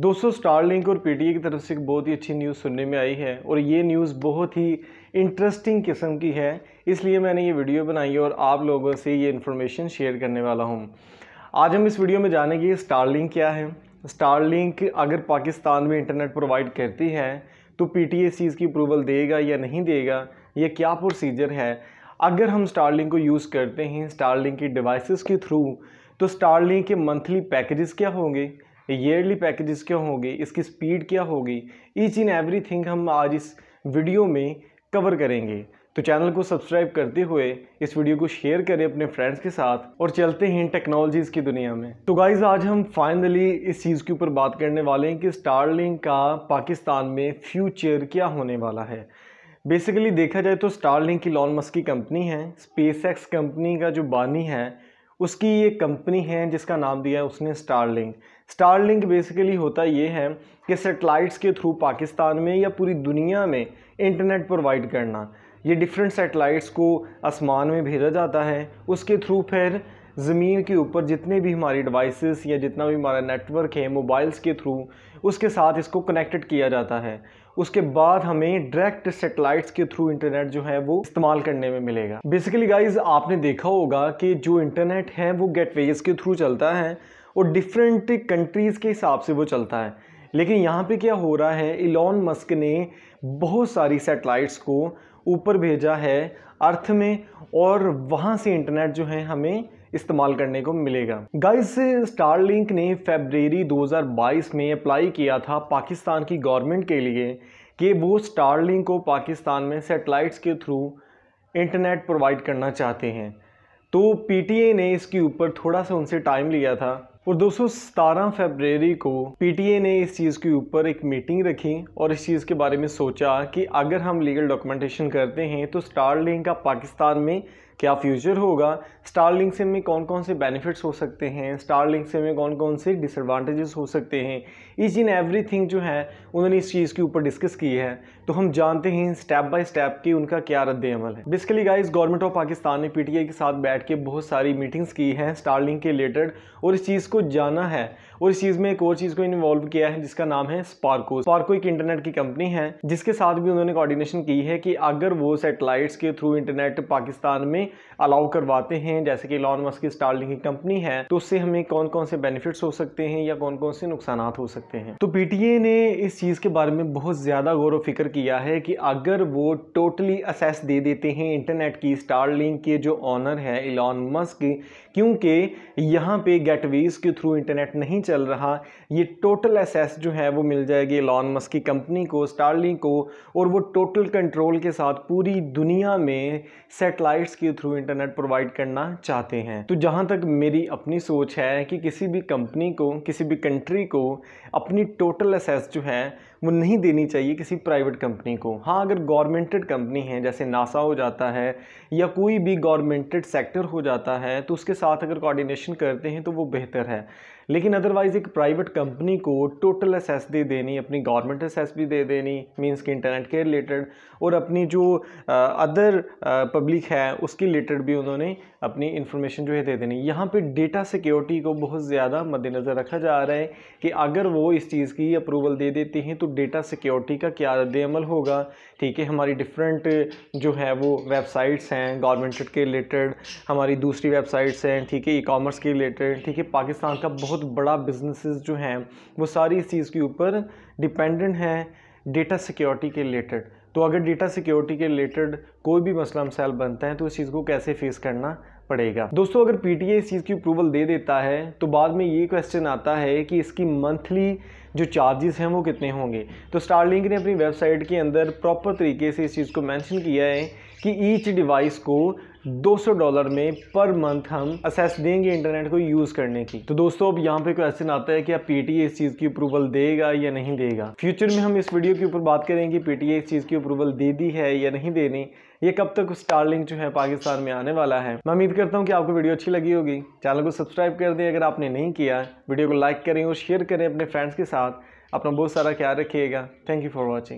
दोस्तों स्टारलिंक और PTA e की तरफ से एक बहुत ही अच्छी न्यूज़ सुनने में आई है और ये न्यूज़ बहुत ही इंटरेस्टिंग किस्म की है इसलिए मैंने ये वीडियो बनाई है और आप लोगों से ये इन्फॉर्मेशन शेयर करने वाला हूँ आज हम इस वीडियो में जानेंगे स्टारलिंक क्या है स्टारलिंक अगर पाकिस्तान में इंटरनेट प्रोवाइड करती है तो पी टी एस चीज़ की अप्रूवल देगा या नहीं देगा यह क्या प्रोसीजर है अगर हम स्टारलिंक को यूज़ करते हैं स्टारलिंक की डिवाइसेस के थ्रू तो स्टारलिंक के मंथली पैकेजेस क्या होंगे ईयरली पैकेजेस क्या होंगे इसकी स्पीड क्या होगी ईच इन एवरी थिंग हम आज इस वीडियो में कवर करेंगे तो चैनल को सब्सक्राइब करते हुए इस वीडियो को शेयर करें अपने फ्रेंड्स के साथ और चलते हैं टेक्नोलॉजीज़ की दुनिया में तो गाइज आज हम फाइनली इस चीज़ के ऊपर बात करने वाले हैं कि स्टारलिंक का पाकिस्तान में फ्यूचर क्या होने वाला है बेसिकली देखा जाए तो स्टारलिंक की लॉन मस्क की कंपनी है स्पेस एक्स कंपनी का जो बानी है उसकी ये कंपनी है जिसका नाम दिया है उसने स्टारलिंक स्टारलिंक बेसिकली होता ये है कि सेटेलाइट्स के थ्रू पाकिस्तान में या पूरी दुनिया में इंटरनेट प्रोवाइड करना ये डिफरेंट सेटेलाइट्स को आसमान में भेजा जाता है उसके थ्रू फिर ज़मीन के ऊपर जितने भी हमारी डिवाइसेस या जितना भी हमारा नेटवर्क है मोबाइल्स के थ्रू उसके साथ इसको कनेक्टेड किया जाता है उसके बाद हमें डायरेक्ट सेटेलाइट्स के थ्रू इंटरनेट जो है वो इस्तेमाल करने में मिलेगा बेसिकली गाइज आपने देखा होगा कि जो इंटरनेट है वो गेट के थ्रू चलता है और डिफरेंट कंट्रीज़ के हिसाब से वो चलता है लेकिन यहाँ पे क्या हो रहा है इलॉन मस्क ने बहुत सारी सेटेलाइट्स को ऊपर भेजा है अर्थ में और वहाँ से इंटरनेट जो है हमें इस्तेमाल करने को मिलेगा गाइस स्टारलिंक ने फेबरेरी 2022 में अप्लाई किया था पाकिस्तान की गवर्नमेंट के लिए कि वो स्टारलिंक को पाकिस्तान में सेटेलाइट्स के थ्रू इंटरनेट प्रोवाइड करना चाहते हैं तो पीटीए ने इसके ऊपर थोड़ा सा उनसे टाइम लिया था और दोस्तों सतारह फरवरी को पीटीए ने इस चीज़ के ऊपर एक मीटिंग रखी और इस चीज़ के बारे में सोचा कि अगर हम लीगल डॉक्यूमेंटेशन करते हैं तो स्टारलिंक का पाकिस्तान में क्या फ्यूचर होगा स्टारलिंक से हमें कौन कौन से बेनिफिट्स हो सकते हैं स्टारलिंक से हमें कौन कौन से डिसएडवांटेजेस हो सकते हैं ईच इन एवरी थिंग जो है उन्होंने इस चीज़ के ऊपर डिस्कस की है तो हम जानते हैं स्टेप बाय स्टेप कि उनका क्या रद्द अमल है basically guys government of Pakistan ने पीटीए के साथ बैठ के बहुत सारी मीटिंग्स की हैं स्टारलिंक के रिलेटेड और इस चीज़ चीज़ को जाना है और इस चीज़ में एक और चीज़ को इन्वॉल्व किया है जिसका नाम है स्पार्को स्पार्को एक इंटरनेट की कंपनी है जिसके साथ भी उन्होंने कोऑर्डिनेशन की है कि अगर वो सैटेलाइट्स के थ्रू इंटरनेट पाकिस्तान में अलाउ करवाते हैं जैसे कि लॉन मस्क की स्टार्लिंग की कंपनी है तो उससे हमें कौन कौन से बेनिफिट्स हो सकते हैं या कौन कौन से नुकसान हो सकते हैं तो पीटीए ने इस चीज़ के बारे में बहुत ज़्यादा गौर व फिक्र किया है कि अगर वो टोटली असेस दे देते हैं इंटरनेट की स्टार के जो ऑनर है इलॉन मस्क क्योंकि यहाँ पे गेटवेज जिसके थ्रू इंटरनेट नहीं चल रहा ये टोटल एसेस जो है वो मिल जाएगी लॉन मस्क की कंपनी को स्टारलिंक को और वो टोटल कंट्रोल के साथ पूरी दुनिया में सेटेलाइट्स के थ्रू इंटरनेट प्रोवाइड करना चाहते हैं तो जहाँ तक मेरी अपनी सोच है कि किसी भी कंपनी को किसी भी कंट्री को अपनी टोटल एसेस जो है वो नहीं देनी चाहिए किसी प्राइवेट कंपनी को हाँ अगर गवर्नमेंटेड कंपनी है जैसे नासा हो जाता है या कोई भी गवर्नमेंटेड सेक्टर हो जाता है तो उसके साथ अगर कोऑर्डिनेशन करते हैं तो वो बेहतर है लेकिन अदरवाइज़ एक प्राइवेट कंपनी को टोटल एसेस दे देनी अपनी गवर्नमेंट एसेस भी दे देनी मींस कि इंटरनेट के रिलेटेड और अपनी जो अदर पब्लिक है उसके रिलेटेड भी उन्होंने अपनी इन्फॉर्मेशन जो है दे देनी यहाँ पे डेटा सिक्योरिटी को बहुत ज़्यादा मद्देनज़र रखा जा रहा है कि अगर वो इस चीज़ की अप्रूवल दे देते हैं तो डेटा सिक्योरिटी का क्या रद्दमल होगा ठीक है हमारी डिफरेंट जो है वो वेबसाइट्स हैं गवर्नमेंट के रिलेटेड हमारी दूसरी वेबसाइट्स हैं ठीक है ई कॉमर्स के रिलेटेड ठीक है पाकिस्तान का बहुत बड़ा बिजनेस जो हैं वो सारी इस चीज़ के ऊपर डिपेंडेंट हैं डेटा सिक्योरिटी के रिलेटेड तो अगर डेटा सिक्योरिटी के रिलेटेड कोई भी मसला मसाइल बनता है तो इस चीज़ को कैसे फेस करना पड़ेगा दोस्तों अगर पी इस चीज़ की अप्रूवल दे देता है तो बाद में ये क्वेश्चन आता है कि इसकी मंथली जो चार्जेस हैं वो कितने होंगे तो स्टारलिंक ने अपनी वेबसाइट के अंदर प्रॉपर तरीके से इस चीज़ को मैंशन किया है कि ईच डिवाइस को 200 डॉलर में पर मंथ हम असेस देंगे इंटरनेट को यूज़ करने की तो दोस्तों अब यहाँ पे क्वेश्चन आता है कि आप पीटीए इस चीज़ की अप्रूवल देगा या नहीं देगा फ्यूचर में हम इस वीडियो के ऊपर बात करेंगे पीटीए इस चीज़ की अप्रूवल दे दी है या नहीं देनी ये कब तक लिंक जो है पाकिस्तान में आने वाला है मैं उम्मीद करता हूँ कि आपको वीडियो अच्छी लगी होगी चैनल को सब्सक्राइब कर दें अगर आपने नहीं किया वीडियो को लाइक करें और शेयर करें अपने फ्रेंड्स के साथ अपना बहुत सारा ख्याल रखिएगा थैंक यू फॉर वॉचिंग